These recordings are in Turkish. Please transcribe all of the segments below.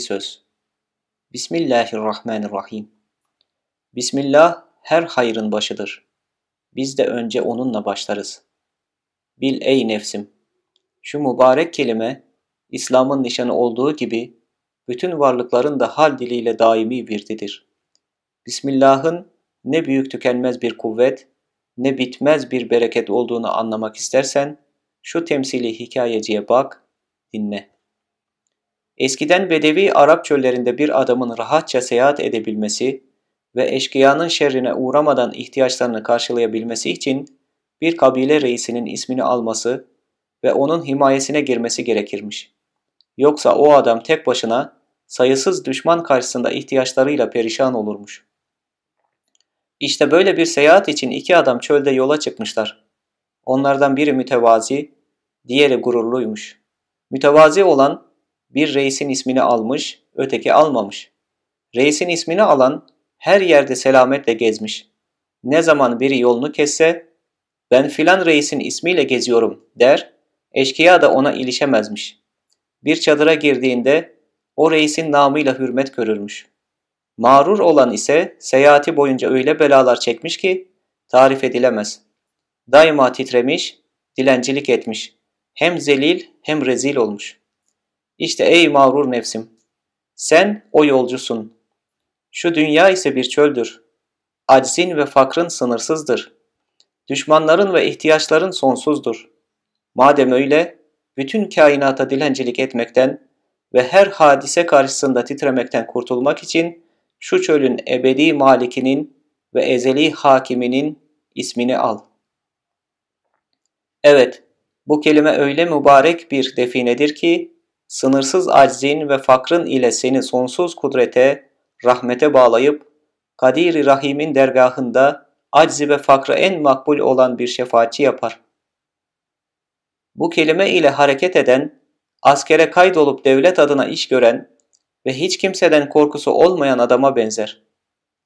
Birinci söz. Bismillahirrahmanirrahim. Bismillah her hayrın başıdır. Biz de önce onunla başlarız. Bil ey nefsim. Şu mübarek kelime İslam'ın nişanı olduğu gibi bütün varlıkların da hal diliyle daimi virdidir. Bismillah'ın ne büyük tükenmez bir kuvvet, ne bitmez bir bereket olduğunu anlamak istersen, şu temsili hikayeciye bak, dinle.'' Eskiden Bedevi Arap çöllerinde bir adamın rahatça seyahat edebilmesi ve eşkıyanın şerrine uğramadan ihtiyaçlarını karşılayabilmesi için bir kabile reisinin ismini alması ve onun himayesine girmesi gerekirmiş. Yoksa o adam tek başına sayısız düşman karşısında ihtiyaçlarıyla perişan olurmuş. İşte böyle bir seyahat için iki adam çölde yola çıkmışlar. Onlardan biri mütevazi, diğeri gururluymuş. Mütevazi olan bir reisin ismini almış, öteki almamış. Reisin ismini alan her yerde selametle gezmiş. Ne zaman biri yolunu kesse, ben filan reisin ismiyle geziyorum der, eşkıya da ona ilişemezmiş. Bir çadıra girdiğinde o reisin namıyla hürmet görürmüş. Mağrur olan ise seyahati boyunca öyle belalar çekmiş ki tarif edilemez. Daima titremiş, dilencilik etmiş. Hem zelil hem rezil olmuş.'' İşte ey mağrur nefsim, sen o yolcusun. Şu dünya ise bir çöldür. Aczin ve fakrın sınırsızdır. Düşmanların ve ihtiyaçların sonsuzdur. Madem öyle, bütün kainata dilencilik etmekten ve her hadise karşısında titremekten kurtulmak için şu çölün ebedi malikinin ve ezeli hakiminin ismini al. Evet, bu kelime öyle mübarek bir definedir ki sınırsız aczin ve fakrın ile seni sonsuz kudrete, rahmete bağlayıp, Kadir-i Rahim'in dergahında aczi ve fakra en makbul olan bir şefaatçi yapar. Bu kelime ile hareket eden, askere kaydolup devlet adına iş gören ve hiç kimseden korkusu olmayan adama benzer.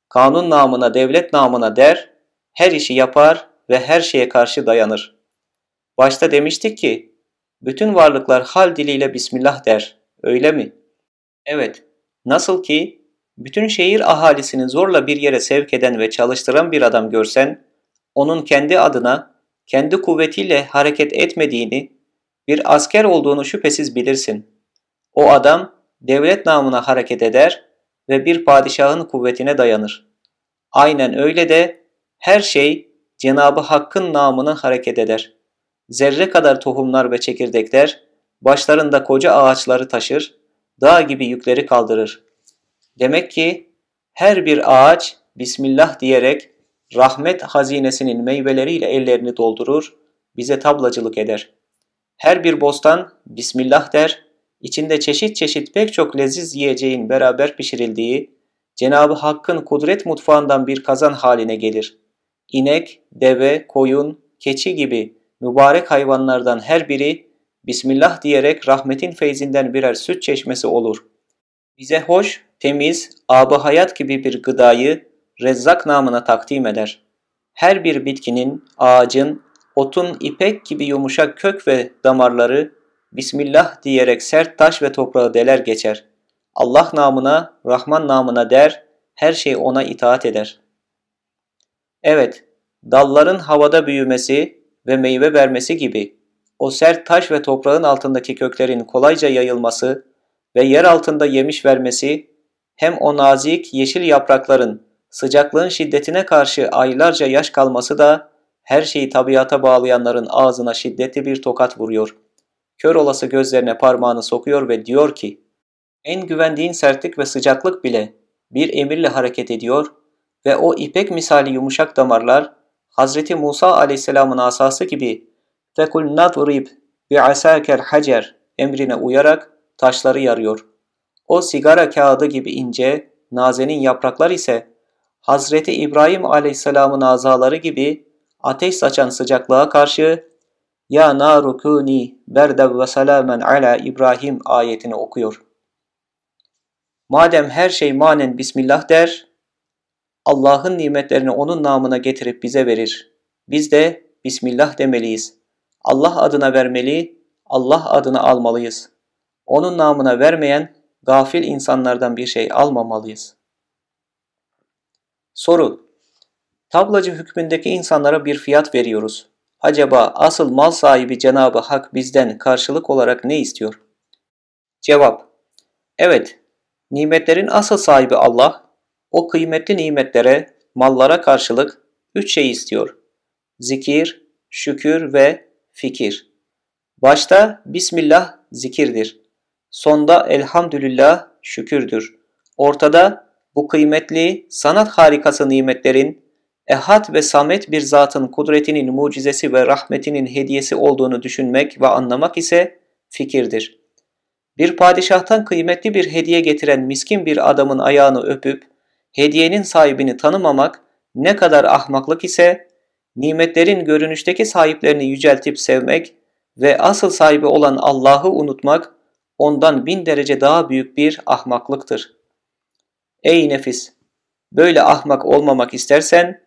Kanun namına, devlet namına der, her işi yapar ve her şeye karşı dayanır. Başta demiştik ki, bütün varlıklar hal diliyle Bismillah der, öyle mi? Evet, nasıl ki bütün şehir ahalisini zorla bir yere sevk eden ve çalıştıran bir adam görsen, onun kendi adına, kendi kuvvetiyle hareket etmediğini, bir asker olduğunu şüphesiz bilirsin. O adam devlet namına hareket eder ve bir padişahın kuvvetine dayanır. Aynen öyle de her şey Cenabı Hakk'ın namına hareket eder zerre kadar tohumlar ve çekirdekler, başlarında koca ağaçları taşır, dağ gibi yükleri kaldırır. Demek ki her bir ağaç Bismillah diyerek rahmet hazinesinin meyveleriyle ellerini doldurur, bize tablacılık eder. Her bir bostan Bismillah der, içinde çeşit çeşit pek çok leziz yiyeceğin beraber pişirildiği, Cenab-ı Hakk'ın kudret mutfağından bir kazan haline gelir. İnek, deve, koyun, keçi gibi mübarek hayvanlardan her biri Bismillah diyerek rahmetin feyzinden birer süt çeşmesi olur. Bize hoş, temiz, abı hayat gibi bir gıdayı Rezzak namına takdim eder. Her bir bitkinin, ağacın, otun ipek gibi yumuşak kök ve damarları Bismillah diyerek sert taş ve toprağı deler geçer. Allah namına, Rahman namına der, her şey ona itaat eder. Evet, dalların havada büyümesi, ve meyve vermesi gibi o sert taş ve toprağın altındaki köklerin kolayca yayılması ve yer altında yemiş vermesi hem o nazik yeşil yaprakların sıcaklığın şiddetine karşı aylarca yaş kalması da her şeyi tabiata bağlayanların ağzına şiddetli bir tokat vuruyor. Kör olası gözlerine parmağını sokuyor ve diyor ki, en güvendiğin sertlik ve sıcaklık bile bir emirle hareket ediyor ve o ipek misali yumuşak damarlar Hazreti Musa aleyhisselamın asası gibi فَكُلْ نَضْرِبْ بِعَسَاكَ hacer emrine uyarak taşları yarıyor. O sigara kağıdı gibi ince, nazenin yapraklar ise Hazreti İbrahim aleyhisselamın azaları gibi ateş saçan sıcaklığa karşı ya narukuni berdev ve salamen ala İbrahim ayetini okuyor. Madem her şey manen Bismillah der, Allah'ın nimetlerini onun namına getirip bize verir. Biz de Bismillah demeliyiz. Allah adına vermeli, Allah adına almalıyız. Onun namına vermeyen gafil insanlardan bir şey almamalıyız. Soru Tablacı hükmündeki insanlara bir fiyat veriyoruz. Acaba asıl mal sahibi Cenabı Hak bizden karşılık olarak ne istiyor? Cevap Evet, nimetlerin asıl sahibi Allah, o kıymetli nimetlere, mallara karşılık üç şey istiyor. Zikir, şükür ve fikir. Başta Bismillah zikirdir. Sonda Elhamdülillah şükürdür. Ortada bu kıymetli sanat harikası nimetlerin ehad ve samet bir zatın kudretinin mucizesi ve rahmetinin hediyesi olduğunu düşünmek ve anlamak ise fikirdir. Bir padişahtan kıymetli bir hediye getiren miskin bir adamın ayağını öpüp hediyenin sahibini tanımamak ne kadar ahmaklık ise, nimetlerin görünüşteki sahiplerini yüceltip sevmek ve asıl sahibi olan Allah'ı unutmak ondan bin derece daha büyük bir ahmaklıktır. Ey nefis! Böyle ahmak olmamak istersen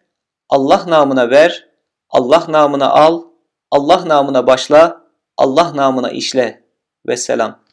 Allah namına ver, Allah namına al, Allah namına başla, Allah namına işle. Vesselam.